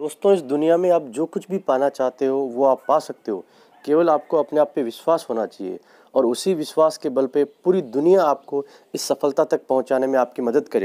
दोस्तों इस दुनिया में आप जो कुछ भी पाना चाहते हो वो आप पा सकते हो केवल आपको अपने आप पे विश्वास होना चाहिए और उसी विश्वास के बल पे पूरी दुनिया आपको इस सफलता तक पहुंचाने में आपकी मदद करेगी